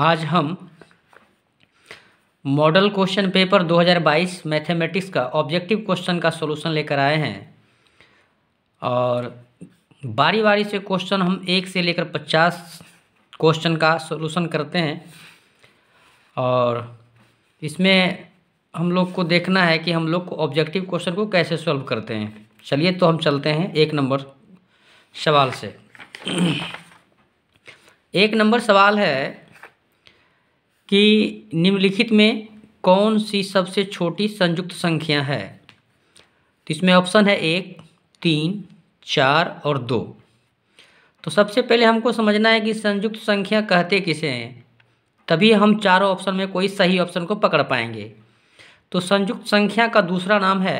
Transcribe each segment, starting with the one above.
आज हम model question paper 2022 mathematics का ऑब्जेक्टिव क्वेश्चन का सोल्यूशन लेकर आए हैं और बारी बारी से क्वेश्चन हम एक से लेकर 50 क्वेश्चन का सोल्यूशन करते हैं और इसमें हम लोग को देखना है कि हम लोग को ऑब्जेक्टिव क्वेश्चन को कैसे सॉल्व करते हैं चलिए तो हम चलते हैं एक नंबर सवाल से एक नंबर सवाल है कि निम्नलिखित में कौन सी सबसे छोटी संयुक्त संख्या है तो इसमें ऑप्शन है एक तीन चार और दो तो सबसे पहले हमको समझना है कि संयुक्त संख्या कहते किसे हैं तभी हम चारों ऑप्शन में कोई सही ऑप्शन को पकड़ पाएंगे तो संयुक्त संख्या का दूसरा नाम है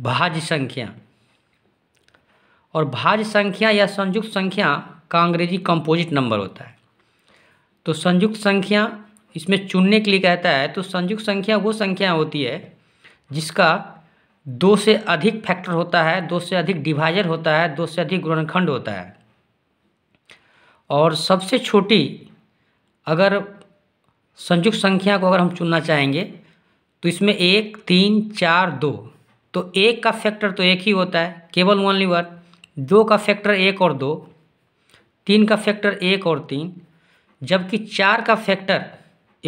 भाज्य संख्या और भाज्य संख्या या संयुक्त संख्या का अंग्रेजी कंपोजिट नंबर होता है तो संयुक्त संख्या इसमें चुनने के लिए कहता है तो संयुक्त संख्या वो संख्या होती है जिसका दो से अधिक फैक्टर होता है दो से अधिक डिवाइजर होता है दो से अधिक गुणनखंड होता है और सबसे छोटी अगर संयुक्त संख्या को अगर हम चुनना चाहेंगे तो इसमें एक तीन चार दो तो एक का फैक्टर तो एक ही होता है केवल ओनली वन दो का फैक्टर एक और दो तीन का फैक्टर एक और तीन जबकि चार का फैक्टर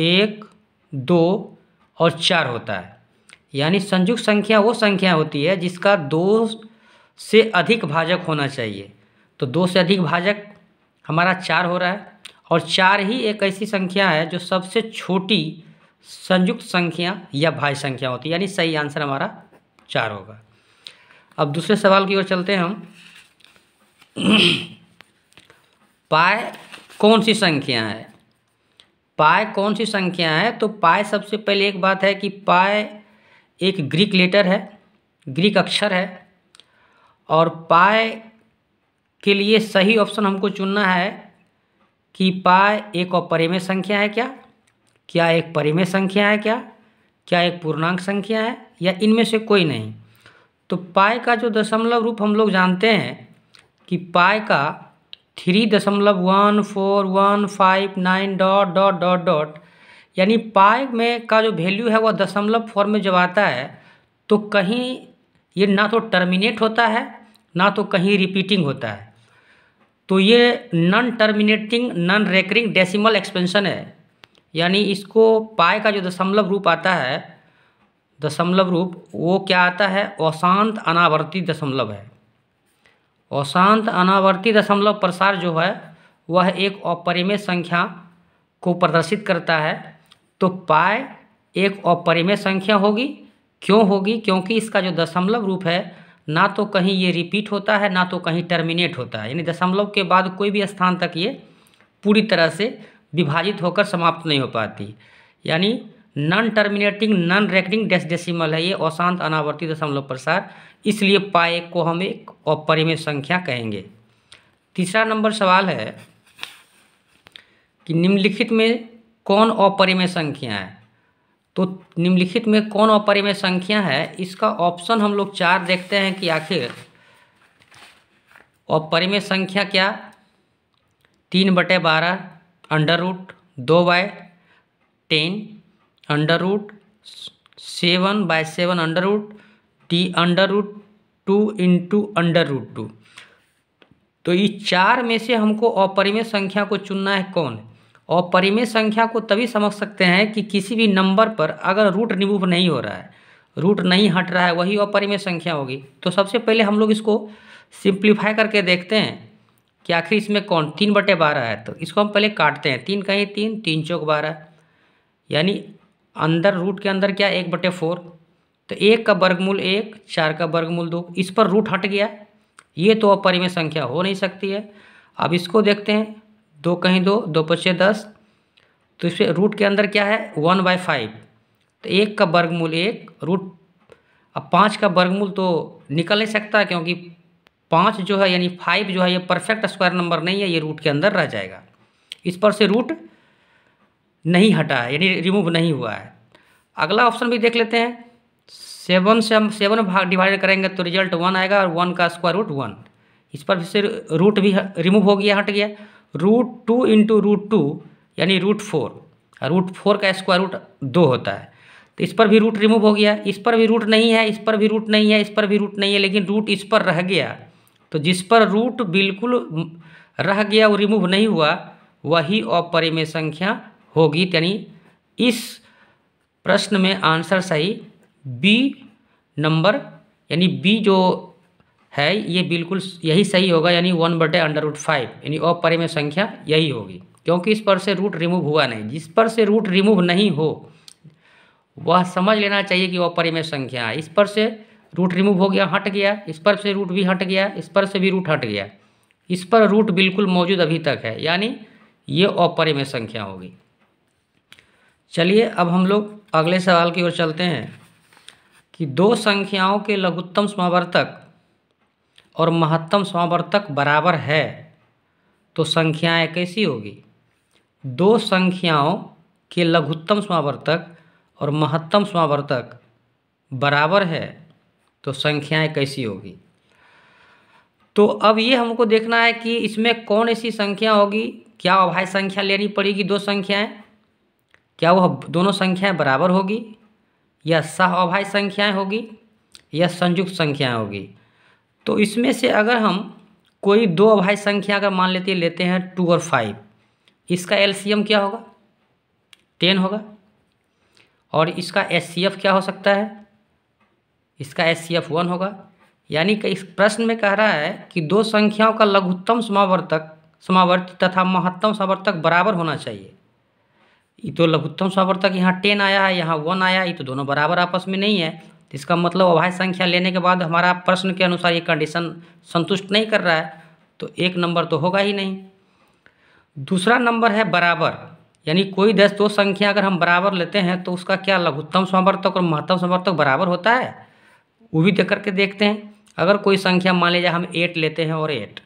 एक दो और चार होता है यानी संयुक्त संख्या वो संख्या होती है जिसका दो से अधिक भाजक होना चाहिए तो दो से अधिक भाजक हमारा चार हो रहा है और चार ही एक ऐसी संख्या है जो सबसे छोटी संयुक्त संख्या या भाई संख्या होती है यानी सही आंसर हमारा चार होगा अब दूसरे सवाल की ओर चलते हैं हम पाए कौन सी संख्या है पाए कौन सी संख्या है तो पाए सबसे पहले एक बात है कि पाए एक ग्रीक लेटर है ग्रीक अक्षर है और पाए के लिए सही ऑप्शन हमको चुनना है कि पाए एक अपरिमेय संख्या है क्या क्या एक परिमेय संख्या है क्या क्या एक पूर्णांक संख्या है या इनमें से कोई नहीं तो पाए का जो दशमलव रूप हम लोग जानते हैं कि पाए का थ्री दशमलव one four one five nine dot dot dot dot यानी पाई में का जो वैल्यू है वह दशमलव फॉर्म में जब आता है तो कहीं ये ना तो टर्मिनेट होता है ना तो कहीं रिपीटिंग होता है तो ये non terminating non recurring decimal expansion है यानी इसको पाए का जो दशमलव रूप आता है दशमलव रूप वो क्या आता है अशांत अनावर्ती दशमलव है अशांत अनावर्ती दशमलव प्रसार जो है वह एक अपरिमेय संख्या को प्रदर्शित करता है तो पाए एक अपरिमेय संख्या होगी क्यों होगी क्योंकि इसका जो दशमलव रूप है ना तो कहीं ये रिपीट होता है ना तो कहीं टर्मिनेट होता है यानी दशमलव के बाद कोई भी स्थान तक ये पूरी तरह से विभाजित होकर समाप्त नहीं हो पाती यानी non terminating non recurring dec decimal है ये अशांत अनावर्ती दशमलव प्रसार इसलिए पाए को हम एक अपरिमेय संख्या कहेंगे तीसरा नंबर सवाल है कि निम्नलिखित में कौन अपरिमेय संख्या है तो निम्नलिखित में कौन अपरिमेय संख्या है इसका ऑप्शन हम लोग चार देखते हैं कि आखिर अपरिमेय संख्या क्या तीन बटे बारह अंडर रूट दो by ten under root seven by seven under root T under root two into under root two तो इस चार में से हमको अपरिमेय संख्या को चुनना है कौन अपरिमेय संख्या को तभी समझ सकते हैं कि किसी भी नंबर पर अगर रूट रिमूव नहीं हो रहा है रूट नहीं हट रहा है वही अपरिमेय संख्या होगी तो सबसे पहले हम लोग इसको सिंप्लीफाई करके देखते हैं कि आखिर इसमें कौन तीन बटे बारह है तो इसको हम पहले काटते हैं तीन कहीं तीन तीन चौक बारह यानी अंदर रूट के अंदर क्या एक बटे फोर तो एक का वर्गमूल एक चार का वर्गमूल दो इस पर रूट हट गया ये तो अपरिमेय संख्या हो नहीं सकती है अब इसको देखते हैं दो कहीं दो दो पचे दस तो इसमें रूट के अंदर क्या है वन बाय फाइव तो एक का वर्गमूल एक रूट अब पाँच का वर्गमूल तो निकल नहीं सकता क्योंकि पाँच जो है यानी फाइव जो है ये परफेक्ट स्क्वायर नंबर नहीं है ये रूट के अंदर रह जाएगा इस पर से रूट नहीं हटा है यानी रिमूव नहीं हुआ है अगला ऑप्शन भी देख लेते हैं सेवन से हम सेवन भाग डिवाइड करेंगे तो रिजल्ट वन आएगा और वन का स्क्वायर रूट वन इस पर फिर रूट भी रिमूव हो गया हट गया root two into root two यानी रूट फोर रूट फोर का स्क्वायर रूट दो होता है तो इस पर भी रूट रिमूव हो गया इस पर भी रूट नहीं है इस पर भी रूट नहीं है इस पर भी रूट नहीं है लेकिन रूट इस पर रह गया तो जिस पर रूट बिल्कुल रह गया वो रिमूव नहीं हुआ वही अपरिमेय संख्या होगी यानी इस प्रश्न में आंसर सही बी नंबर यानी बी जो है ये बिल्कुल यही सही होगा यानी वन बटे अंडर रूट फाइव यानी अपरिमय संख्या यही होगी क्योंकि इस पर से रूट रिमूव हुआ नहीं जिस पर से रूट रिमूव नहीं हो वह समझ लेना चाहिए कि अपरिमय संख्या है इस पर से रूट रिमूव हो गया हट गया इस पर से रूट भी हट गया इस पर से भी रूट हट गया इस पर रूट बिल्कुल मौजूद अभी तक है यानी ये अपरिमय संख्या होगी चलिए अब हम लोग अगले सवाल की ओर चलते हैं कि दो संख्याओं के लघुत्तम समावर्तक और महत्तम समावर्तक बराबर है तो संख्याएं कैसी होगी दो संख्याओं के लघुत्तम समावर्तक और महत्तम समावर्तक बराबर है तो संख्याएं कैसी होगी तो अब ये हमको देखना है कि इसमें कौन ऐसी संख्या होगी क्या अभाज्य संख्या लेनी पड़ेगी दो संख्याएं क्या वह दोनों संख्याएं बराबर होगी या सह अभाज्य संख्याएं होगी या संयुक्त संख्याएं होगी तो इसमें से अगर हम कोई दो अभाज्य संख्या अगर मान लेते लेते हैं टू और फाइव इसका एम क्या होगा टेन होगा और इसका एफ क्या हो सकता है इसका एफ वन होगा यानी कि इस प्रश्न में कह रहा है कि दो संख्याओं का लघुत्तम समावर्तक समावर्त तथा महत्तम समावर्तक बराबर होना चाहिए ये तो लघुत्तम संवर्तक यहाँ टेन आया है यहाँ वन आया ये तो दोनों बराबर आपस में नहीं है इसका मतलब अभाज्य संख्या लेने के बाद हमारा प्रश्न के अनुसार ये कंडीशन संतुष्ट नहीं कर रहा है तो एक नंबर तो होगा ही नहीं दूसरा नंबर है बराबर यानी कोई दस दो संख्या अगर हम बराबर लेते हैं तो उसका क्या लघुत्तम समर्थक और महत्तम समर्थक बराबर होता है वो भी देख करके देखते हैं अगर कोई संख्या मान लीजिए हम एट लेते हैं और एट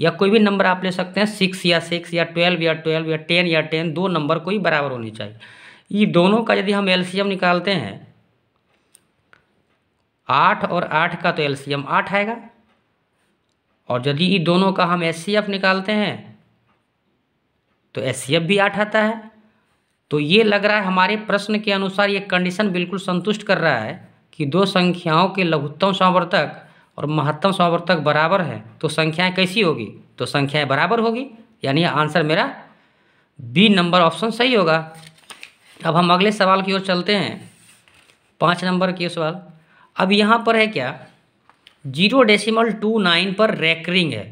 या कोई भी नंबर आप ले सकते हैं सिक्स या सिक्स या ट्वेल्व या ट्वेल्व या टेन या टेन दो नंबर कोई बराबर होनी चाहिए ये दोनों का यदि हम एलसीएम निकालते हैं आठ और आठ का तो एलसीएम आठ आएगा और यदि ये दोनों का हम एस निकालते हैं तो एस भी आठ आता है तो ये लग रहा है हमारे प्रश्न के अनुसार ये कंडीशन बिल्कुल संतुष्ट कर रहा है कि दो संख्याओं के लघुत्तम संवर्तक और महत्तम समावर्तक बराबर है तो संख्याएं कैसी होगी तो संख्याएं बराबर होगी यानी आंसर मेरा बी नंबर ऑप्शन सही होगा अब हम अगले सवाल की ओर चलते हैं पाँच नंबर के सवाल अब यहाँ पर है क्या जीरो डेसीमल टू नाइन पर रैकरिंग है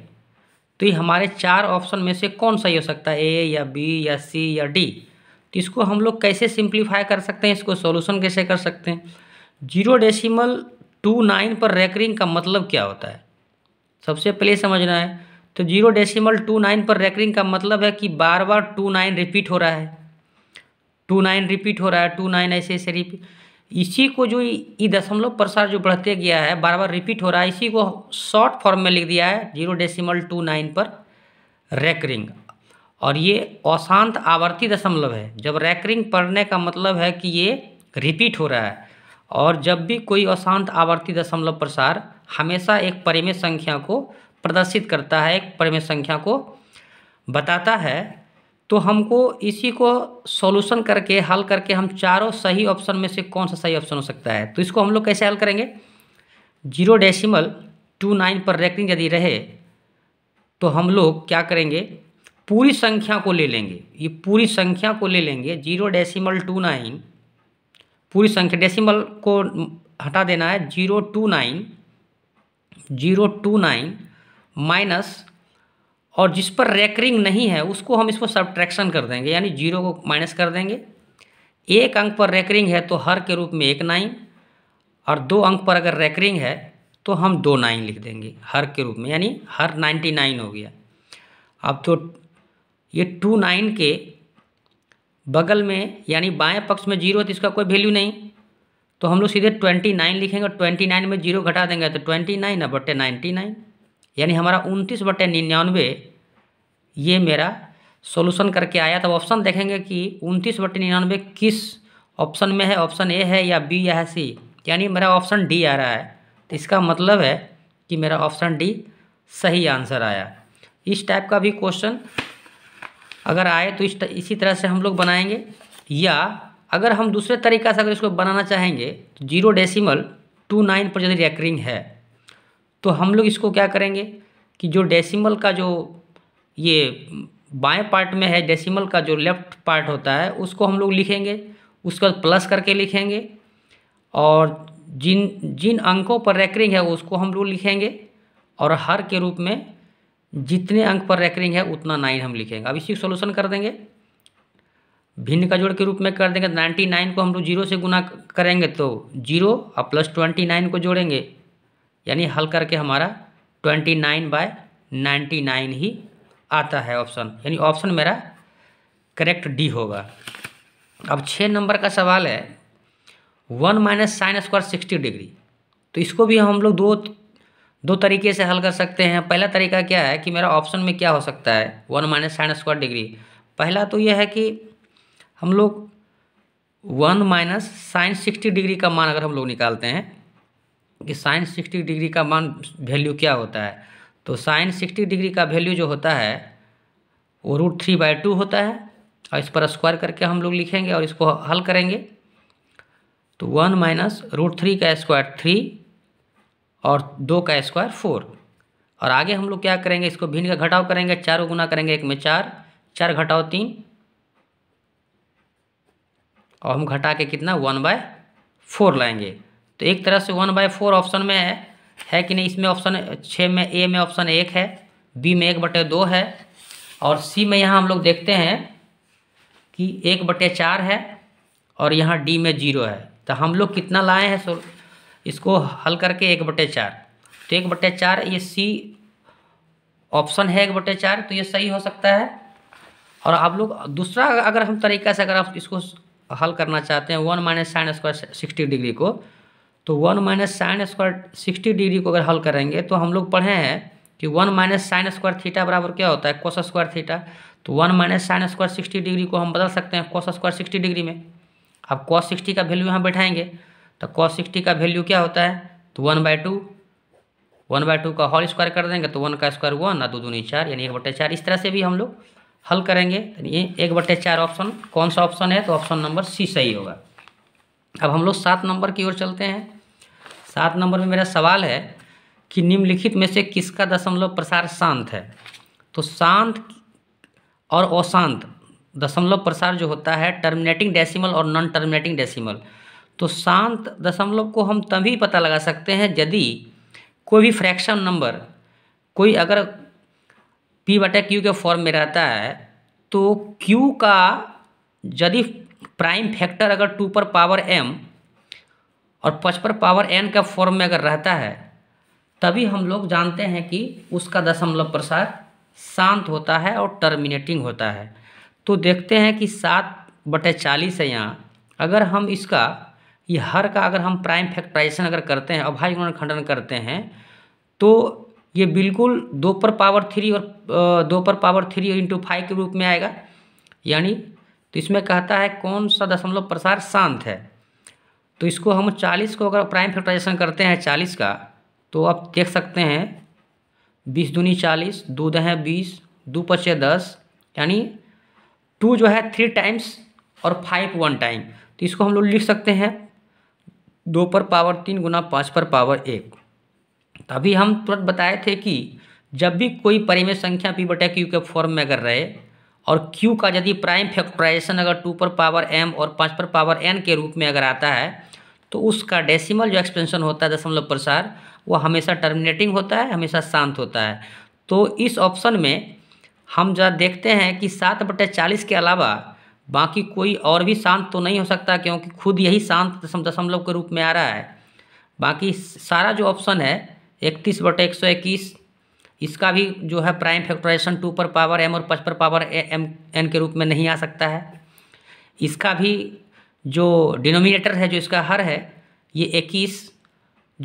तो ये हमारे चार ऑप्शन में से कौन सही हो सकता है ए या बी या सी या डी तो इसको हम लोग कैसे सिंप्लीफाई कर सकते हैं इसको सॉल्यूशन कैसे कर सकते हैं जीरो डेसिमल टू नाइन पर रैकरिंग का मतलब क्या होता है सबसे पहले समझना है तो जीरो डेसिमल टू नाइन पर रैकरिंग का मतलब है कि बार बार टू नाइन रिपीट हो रहा है टू नाइन रिपीट हो रहा है टू नाइन ऐसे ऐसे रिपीट इसी को जो ये दशमलव प्रसार जो बढ़ते गया है बार बार रिपीट हो रहा है इसी को शॉर्ट फॉर्म में लिख दिया है जीरो डेसिमल टू नाइन पर रैकरिंग और ये अशांत आवर्ती दशमलव है जब रैकरिंग पढ़ने का मतलब है कि ये रिपीट हो रहा है और जब भी कोई अशांत आवर्ती दशमलव प्रसार हमेशा एक परिमेय संख्या को प्रदर्शित करता है एक परिमेय संख्या को बताता है तो हमको इसी को सॉल्यूशन करके हल करके हम चारों सही ऑप्शन में से कौन सा सही ऑप्शन हो सकता है तो इसको हम लोग कैसे हल करेंगे जीरो डेसिमल टू नाइन पर रैकिंग यदि रहे तो हम लोग क्या करेंगे पूरी संख्या को ले लेंगे ये पूरी संख्या को ले लेंगे जीरो डेसिमल टू नाइन पूरी संख्या डेसिमल को हटा देना है zero two nine zero two nine minus और जिस पर रैकरिंग नहीं है उसको हम इसको सब्ट्रैक्शन कर देंगे यानी जीरो को माइनस कर देंगे एक अंक पर रैकरिंग है तो हर के रूप में एक नाइन और दो अंक पर अगर रैकरिंग है तो हम दो नाइन लिख देंगे हर के रूप में यानी हर नाइन्टी नाइन हो गया अब तो ये टू नाइन के बगल में यानी बाएं पक्ष में जीरो है तो इसका कोई वैल्यू नहीं तो हम लोग सीधे ट्वेंटी नाइन लिखेंगे और ट्वेंटी नाइन में जीरो घटा देंगे तो ट्वेंटी नाइन बटे नाइन्टी नाइन यानी हमारा उनतीस बटे निन्यानवे ये मेरा सोल्यूशन करके आया तब ऑप्शन देखेंगे कि उनतीस बटे निन्यानवे किस ऑप्शन में है ऑप्शन ए है या बी या है सी यानी मेरा ऑप्शन डी आ रहा है तो इसका मतलब है कि मेरा ऑप्शन डी सही आंसर आया इस टाइप का भी क्वेश्चन अगर आए तो इस इसी तरह से हम लोग बनाएंगे या अगर हम दूसरे तरीका से अगर इसको बनाना चाहेंगे तो जीरो डेसिमल टू नाइन पर यदि रेकरिंग है तो हम लोग इसको क्या करेंगे कि जो डेसिमल का जो ये बाएं पार्ट में है डेसिमल का जो लेफ्ट पार्ट होता है उसको हम लोग लिखेंगे उसके बाद प्लस करके लिखेंगे और जिन जिन अंकों पर रेकरिंग है उसको हम लोग लिखेंगे और हर के रूप में जितने अंक पर रैकरिंग है उतना नाइन हम लिखेंगे अब इसी सोल्यूशन कर देंगे भिन्न का जोड़ के रूप में कर देंगे नाइन्टी नाइन को हम लोग जीरो से गुना करेंगे तो जीरो और प्लस ट्वेंटी नाइन को जोड़ेंगे यानी हल करके हमारा twenty nine by ninety nine ही आता है ऑप्शन यानी ऑप्शन मेरा करेक्ट डी होगा अब छः नंबर का सवाल है one minus sine square sixty degree तो इसको भी हम लोग दो दो तरीके से हल कर सकते हैं पहला तरीका क्या है कि मेरा ऑप्शन में क्या हो सकता है one minus sine square degree पहला तो यह है कि हम लोग one minus sine sixty degree का मान अगर हम लोग निकालते हैं कि साइन सिक्सटी डिग्री का मान वैल्यू क्या होता है तो साइन सिक्सटी डिग्री का वैल्यू जो होता है वो रूट थ्री बाई टू होता है और इस पर स्क्वायर करके हम लोग लिखेंगे और इसको हल करेंगे तो वन माइनस रूट थ्री का स्क्वायर थ्री और दो का स्क्वायर फोर और आगे हम लोग क्या करेंगे इसको भिन्न का घटाव करेंगे चार गुना करेंगे एक में चार चार घटाओ तीन और हम घटा के कितना वन बाय फोर लाएंगे तो एक तरह से वन बाय फोर ऑप्शन में है है कि नहीं इसमें ऑप्शन छः में ए में ऑप्शन एक है बी में एक बटे दो है और सी में यहाँ हम लोग देखते हैं कि एक बटे चार है और यहाँ डी में जीरो है तो हम लोग कितना लाए हैं सो इसको हल करके एक बटे चार तो एक बटे चार ये सी ऑप्शन है एक बटे चार तो ये सही हो सकता है और आप लोग दूसरा अगर हम तरीका से अगर आप इसको हल करना चाहते हैं one minus sine square sixty degree को तो one minus sine square sixty degree को अगर हल करेंगे तो हम लोग पढ़े हैं कि one minus sine square theta बराबर क्या होता है कोस स्क्वायर थीटा तो one minus sine square sixty degree को हम बदल सकते हैं कोस स्क्वायर सिक्सटी डिग्री में अब कॉस सिक्सटी का वैल्यू यहाँ बैठाएंगे तो कॉस सिक्सटी का वैल्यू क्या होता है तो one by two one by two का होल स्क्वायर कर देंगे तो वन का स्क्वायर वन ना दो दूनी चार यानी एक बटे चार इस तरह से भी हम लोग हल करेंगे ये एक बटे चार ऑप्शन कौन सा ऑप्शन है तो ऑप्शन नंबर सी सही होगा अब हम लोग सात नंबर की ओर चलते हैं सात नंबर में मेरा सवाल है कि निम्नलिखित में से किसका दशमलव प्रसार शांत है तो शांत और अशांत दशमलव प्रसार जो होता है टर्मिनेटिंग डेसिमल और नॉन टर्मिनेटिंग डेसिमल तो शांत दशमलव को हम तभी पता लगा सकते हैं यदि कोई भी फ्रैक्शन नंबर कोई अगर पी बटे क्यू के फॉर्म में रहता है तो क्यू का यदि प्राइम फैक्टर अगर टू पर पावर एम और पच पर पावर एन का फॉर्म में अगर रहता है तभी हम लोग जानते हैं कि उसका दशमलव प्रसार शांत होता है और टर्मिनेटिंग होता है तो देखते हैं कि सात बटे चालीस है यहाँ अगर हम इसका ये हर का अगर हम प्राइम फैक्टराइजेशन अगर करते हैं अभाज्य गुणन खंडन करते हैं तो ये बिल्कुल दो पर पावर थ्री और दो पर पावर थ्री इंटू फाइव के रूप में आएगा यानी तो इसमें कहता है कौन सा दशमलव प्रसार शांत है तो इसको हम चालीस को अगर प्राइम फैक्टराइजेशन करते हैं चालीस का तो आप देख सकते हैं बीस दूनी चालीस दो दहें बीस दो पचे दस यानी टू जो है थ्री टाइम्स और फाइव वन टाइम तो इसको हम लोग लिख सकते हैं दो पर पावर तीन गुना पाँच पर पावर एक तभी हम तुरंत बताए थे कि जब भी कोई परिमेय संख्या पी बटा क्यू के फॉर्म में अगर रहे और क्यू का यदि प्राइम फैक्ट्राइजेशन अगर टू पर पावर एम और पाँच पर पावर एन के रूप में अगर आता है तो उसका डेसिमल जो एक्सपेंशन होता है दशमलव प्रसार वो हमेशा टर्मिनेटिंग होता है हमेशा शांत होता है तो इस ऑप्शन में हम जब देखते हैं कि सात बटे चालीस के अलावा बाकी कोई और भी शांत तो नहीं हो सकता क्योंकि खुद यही शांत दशम दशमलव के रूप में आ रहा है बाकी सारा जो ऑप्शन है इकतीस बटे एक सौ इक्कीस इसका भी जो है प्राइम फैक्टराइजेशन टू पर पावर एम और पच पर पावर एम एन के रूप में नहीं आ सकता है इसका भी जो डिनोमिनेटर है जो इसका हर है ये इक्कीस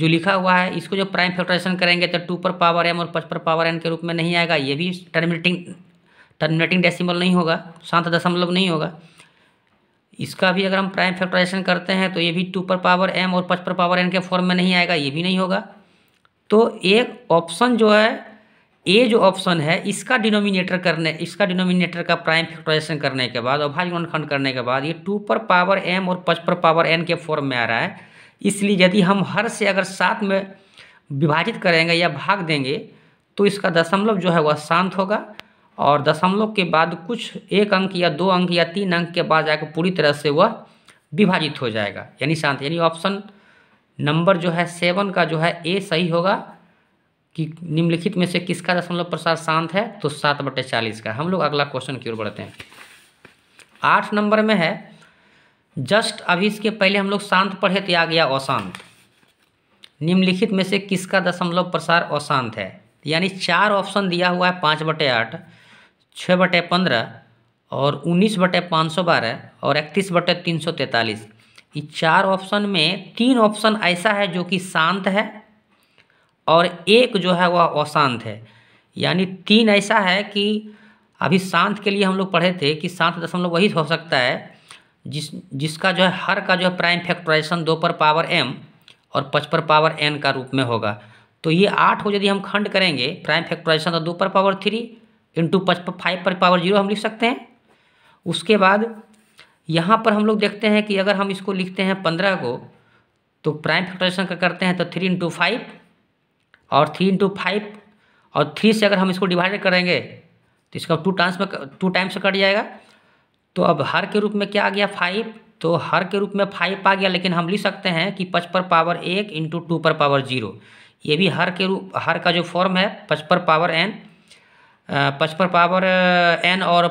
जो लिखा हुआ है इसको जो प्राइम फैक्टराइजेशन करेंगे तो टू पर पावर एम और पच पर पावर एन के रूप में नहीं आएगा ये भी टर्मिनेटिंग टर्मिनेटिंग डेसिमल नहीं होगा शांत दशमलव नहीं होगा इसका भी अगर हम प्राइम फैक्टराइजेशन करते हैं तो ये भी टू पर पावर एम और पच पर पावर एन के फॉर्म में नहीं आएगा ये भी नहीं होगा तो एक ऑप्शन जो है ए जो ऑप्शन है इसका डिनोमिनेटर करने इसका डिनोमिनेटर का प्राइम फैक्टराइजेशन करने के बाद और भाज्य गुणनखंड करने के बाद ये टू पर पावर एम और पच पर पावर एन के फॉर्म में आ रहा है इसलिए यदि हम हर से अगर सात में विभाजित करेंगे या भाग देंगे तो इसका दशमलव जो है वह शांत होगा और दशमलव के बाद कुछ एक अंक या दो अंक या तीन अंक के बाद जाकर पूरी तरह से वह विभाजित हो जाएगा यानी शांत यानी ऑप्शन नंबर जो है सेवन का जो है ए सही होगा कि निम्नलिखित में से किसका दशमलव प्रसार शांत है तो सात बटे चालीस का हम लोग अगला क्वेश्चन की ओर बढ़ते हैं आठ नंबर में है जस्ट अभी इसके पहले हम लोग शांत पढ़े तो आ गया अशांत निम्नलिखित में से किसका दशमलव प्रसार अशांत है यानी चार ऑप्शन दिया हुआ है पाँच बटे आठ छः बटे पंद्रह और उन्नीस बटे पाँच सौ बारह और इकतीस बटे तीन सौ तैंतालीस ये चार ऑप्शन में तीन ऑप्शन ऐसा है जो कि शांत है और एक जो है वह अशांत है यानी तीन ऐसा है कि अभी शांत के लिए हम लोग पढ़े थे कि शांत दशमलव वही हो सकता है जिस जिसका जो है हर का जो है प्राइम फैक्टराइजेशन दो पर पावर एम और पच पर पावर एन का रूप में होगा तो ये आठ को यदि हम खंड करेंगे प्राइम फैक्टराइजेशन तो दो पर पावर थ्री इंटू फाइव पर पावर जीरो हम लिख सकते हैं उसके बाद यहाँ पर हम लोग देखते हैं कि अगर हम इसको लिखते हैं पंद्रह को तो प्राइम फैक्टराइजेशन का करते हैं तो थ्री इंटू फाइव और थ्री इंटू फाइव और थ्री से अगर हम इसको डिवाइड करेंगे तो इसका टू टाइम्स में टू टाइम्स से कट जाएगा तो अब हर के रूप में क्या आ गया फाइव तो हर के रूप में फाइव आ गया लेकिन हम लिख सकते हैं कि पच पर पावर एक इंटू टू पर पावर जीरो ये भी हर के रूप हर का जो फॉर्म है पच पर पावर एन पचपन पावर एन और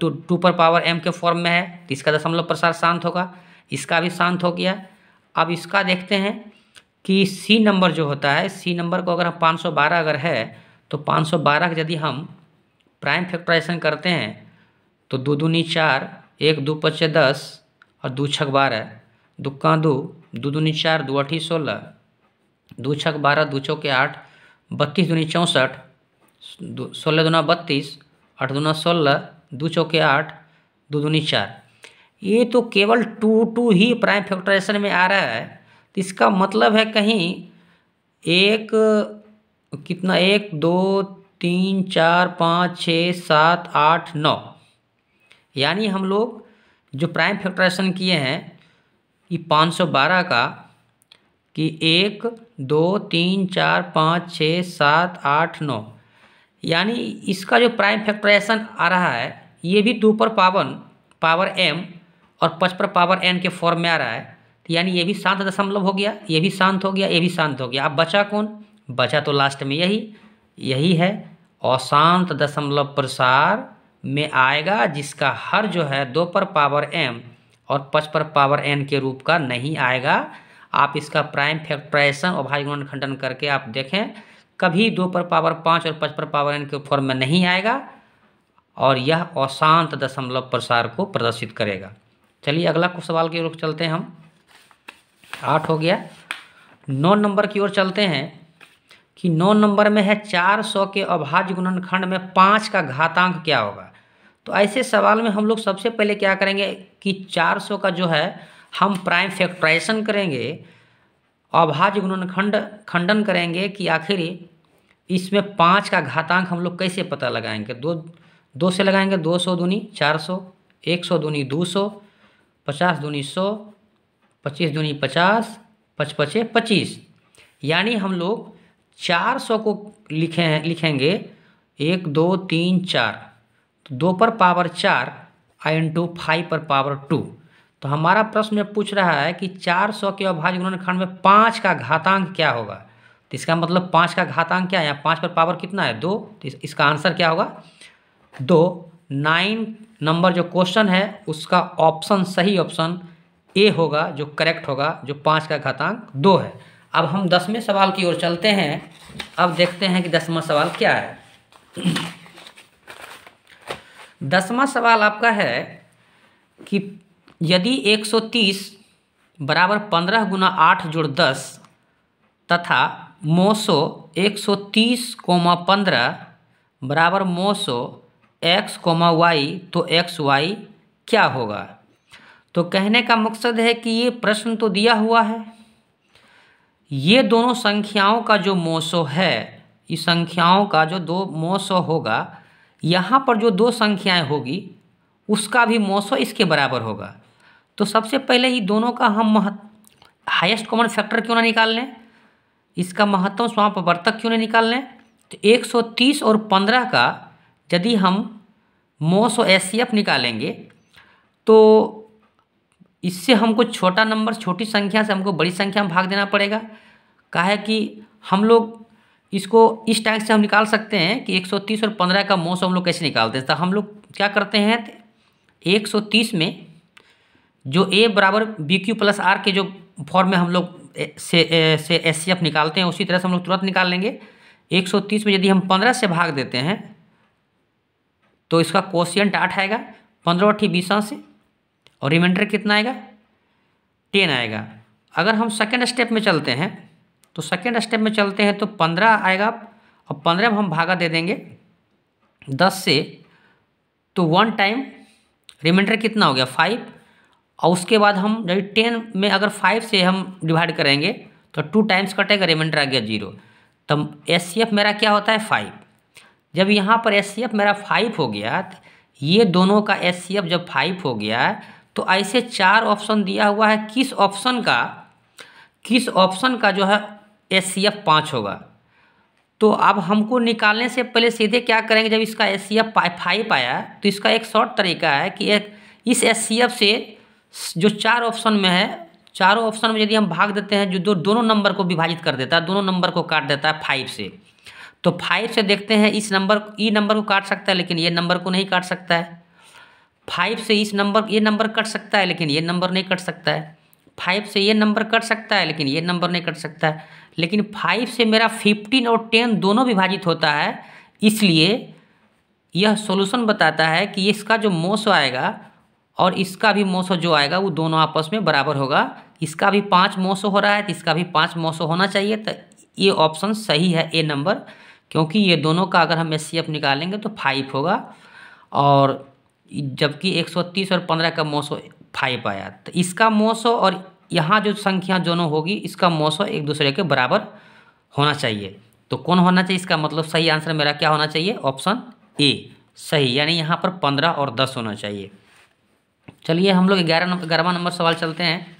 टू, टू पर पावर एम के फॉर्म में है तो इसका दशमलव प्रसार शांत होगा इसका भी शांत हो गया अब इसका देखते हैं कि सी नंबर जो होता है सी नंबर को अगर हम 512 अगर है तो 512 यदि हम प्राइम फैक्टराइजेशन करते हैं तो दो दूनी चार एक दो पच्चे दस और दो छक बारह दुक्का दो दो दूनी चार दो अठी सोलह दो छक बारह दो चौके आठ बत्तीस दूनी चौंसठ सोलह दुना बत्तीस आठ दुना सोलह दो चौके आठ दो दूनी चार ये तो केवल टू टू ही प्राइम फैक्टराइजेशन में आ रहा है तो इसका मतलब है कहीं एक कितना एक दो तीन चार पाँच छः सात आठ नौ यानी हम लोग जो प्राइम फैक्टराइजेशन किए हैं ये पाँच सौ बारह का कि एक दो तीन चार पाँच छः सात आठ नौ यानी इसका जो प्राइम फैक्ट्राइजेशन आ रहा है ये भी टू पर पावन पावर एम और पच पर पावर एन के फॉर्म में आ रहा है तो यानी ये भी शांत दशमलव हो गया ये भी शांत हो गया ये भी शांत हो गया अब बचा कौन बचा तो लास्ट में यही यही है अशांत दशमलव प्रसार में आएगा जिसका हर जो है दो पर पावर एम और पच पर पावर एन के रूप का नहीं आएगा आप इसका प्राइम फैक्ट्राइजेशन और भाई गुणन खंडन करके आप देखें कभी दो पर पावर पाँच और पच पर पावर एन के फॉर्म में नहीं आएगा और यह अशांत दशमलव प्रसार को प्रदर्शित करेगा चलिए अगला कुछ सवाल की ओर चलते हैं हम आठ हो गया नौ नंबर की ओर चलते हैं कि नौ नंबर में है चार सौ के अभाज्य गुणनखंड में पाँच का घातांक क्या होगा तो ऐसे सवाल में हम लोग सबसे पहले क्या करेंगे कि चार सौ का जो है हम प्राइम फैक्ट्राइजेशन करेंगे अभाज्य गुणन खंड खंडन करेंगे कि आखिर इसमें पाँच का घातांक हम लोग कैसे पता लगाएंगे दो दो से लगाएंगे दो सौ दूनी चार सौ एक सौ दूनी दो सौ पचास दूनी सौ पच्चीस दूनी पचास पचपचे पच्चीस यानी हम लोग चार सौ को लिखे लिखेंगे एक दो तीन चार तो दो पर पावर चार आई टू फाइव पर पावर टू तो हमारा प्रश्न में पूछ रहा है कि चार सौ के अभाज्य गुणनखंड खंड में पाँच का घातांक क्या होगा तो इसका मतलब पाँच का घातांक क्या है यहाँ पाँच पर पावर कितना है दो तो इसका आंसर क्या होगा दो नाइन नंबर जो क्वेश्चन है उसका ऑप्शन सही ऑप्शन ए होगा जो करेक्ट होगा जो पाँच का घातांक दो है अब हम दसवें सवाल की ओर चलते हैं अब देखते हैं कि दसवां सवाल क्या है दसवा सवाल आपका है कि यदि 130 बराबर पंद्रह गुना आठ जोड़ दस तथा मोसो एक सौ तीस कोमा पंद्रह बराबर मोसो एक्स कोमा वाई तो एक्स वाई क्या होगा तो कहने का मकसद है कि ये प्रश्न तो दिया हुआ है ये दोनों संख्याओं का जो मोसो है इस संख्याओं का जो दो मोसो होगा यहाँ पर जो दो संख्याएं होगी उसका भी मोसो इसके बराबर होगा तो सबसे पहले ही दोनों का हम महत्व हाइस्ट कॉमन फैक्टर क्यों ना निकाल लें इसका महत्तम समापवर्तक क्यों ना निकाल लें तो 130 और 15 का यदि हम मोस और एस निकालेंगे तो इससे हमको छोटा नंबर छोटी संख्या से हमको बड़ी संख्या में भाग देना पड़ेगा कहा है कि हम लोग इसको इस टाइप से हम निकाल सकते हैं कि 130 और 15 का मोस हम लोग कैसे निकालते हैं तो हम लोग क्या करते हैं 130 में जो ए बराबर बी क्यू प्लस आर के जो फॉर्म में हम लोग से ए, से एस सी एफ निकालते हैं उसी तरह से हम लोग तुरंत निकाल लेंगे एक सौ तीस में यदि हम पंद्रह से भाग देते हैं तो इसका कोशियंट आठ आएगा पंद्रह अट्ठी बीस से और रिमाइंडर कितना आएगा टेन आएगा अगर हम सेकेंड स्टेप में चलते हैं तो सेकेंड स्टेप में चलते हैं तो पंद्रह आएगा और पंद्रह में हम भागा दे देंगे दस से तो वन टाइम रिमाइंडर कितना हो गया फाइव और उसके बाद हम यदि टेन में अगर फाइव से हम डिवाइड करेंगे तो टू टाइम्स कटेगा रिमाइंडर आ गया जीरो तब तो एस मेरा क्या होता है फाइव जब यहाँ पर एस मेरा फाइव हो गया ये दोनों का एस जब फाइव हो गया तो ऐसे चार ऑप्शन दिया हुआ है किस ऑप्शन का किस ऑप्शन का जो है एस सी एफ पाँच होगा तो अब हमको निकालने से पहले सीधे क्या करेंगे जब इसका एस सी एफ फाइव आया तो इसका एक शॉर्ट तरीका है कि एक इस एस सी एफ से जो चार ऑप्शन में है चारों ऑप्शन में यदि हम भाग देते हैं जो दो दोनों नंबर को विभाजित कर देता है दोनों नंबर को काट देता है फाइव से तो फाइव से देखते हैं इस नंबर ई नंबर को काट सकता है लेकिन ये नंबर को नहीं काट सकता है फाइव से इस नंबर ये नंबर कट सकता है लेकिन ये नंबर नहीं कट सकता है फाइव से ये नंबर कट सकता है लेकिन ये नंबर नहीं कट सकता है लेकिन फाइव से मेरा फिफ्टीन और टेन दोनों विभाजित होता है इसलिए यह सोल्यूशन बताता है कि इसका जो मोस आएगा और इसका भी मोसो जो आएगा वो दोनों आपस में बराबर होगा इसका भी पाँच मोसो हो रहा है तो इसका भी पाँच मोसो होना चाहिए तो ये ऑप्शन सही है ए नंबर क्योंकि ये दोनों का अगर हम एस निकालेंगे तो फाइव होगा और जबकि 130 और 15 का मोसो फाइव आया तो इसका मोसो और यहाँ जो संख्या दोनों होगी इसका मोसो एक दूसरे के बराबर होना चाहिए तो कौन होना चाहिए इसका मतलब सही आंसर मेरा क्या होना चाहिए ऑप्शन ए सही यानी यहाँ पर पंद्रह और दस होना चाहिए चलिए हम लोग ग्यारह ग्यारहवा नंबर सवाल चलते हैं